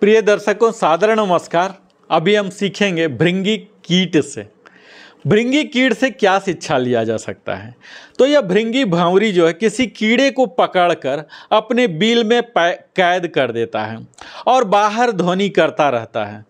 प्रिय दर्शकों साधारण नमस्कार अभी हम सीखेंगे भृंगी कीट से भृंगी कीट से क्या शिक्षा लिया जा सकता है तो यह भृंगी भावरी जो है किसी कीड़े को पकड़कर अपने बिल में कैद कर देता है और बाहर ध्वनि करता रहता है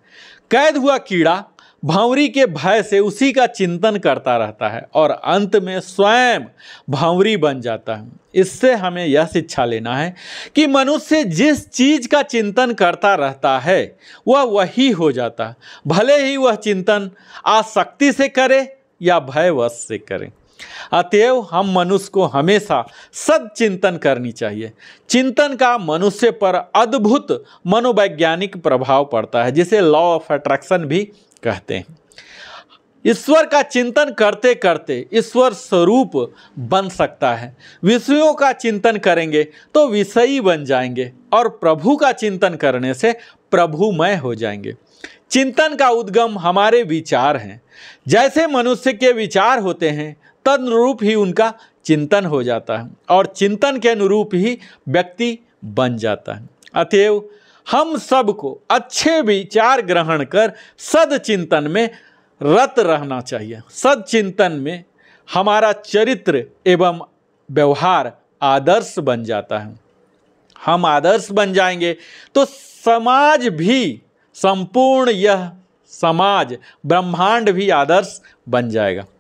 कैद हुआ कीड़ा भावरी के भय से उसी का चिंतन करता रहता है और अंत में स्वयं भावरी बन जाता है इससे हमें यह शिक्षा लेना है कि मनुष्य जिस चीज का चिंतन करता रहता है वह वही हो जाता भले ही वह चिंतन आसक्ति से करे या भयवश से करे अतएव हम मनुष्य को हमेशा सद चिंतन करनी चाहिए चिंतन का मनुष्य पर अद्भुत मनोवैज्ञानिक प्रभाव पड़ता है जिसे लॉ ऑफ अट्रैक्शन भी कहते हैं ईश्वर का चिंतन करते करते ईश्वर स्वरूप बन सकता है विषयों का चिंतन करेंगे तो विषयी बन जाएंगे और प्रभु का चिंतन करने से प्रभुमय हो जाएंगे चिंतन का उद्गम हमारे विचार हैं जैसे मनुष्य के विचार होते हैं तदनुरूप ही उनका चिंतन हो जाता है और चिंतन के अनुरूप ही व्यक्ति बन जाता है अतएव हम सबको अच्छे विचार ग्रहण कर सदचिंतन में रत रहना चाहिए सदचिंतन में हमारा चरित्र एवं व्यवहार आदर्श बन जाता है हम आदर्श बन जाएंगे तो समाज भी संपूर्ण यह समाज ब्रह्मांड भी आदर्श बन जाएगा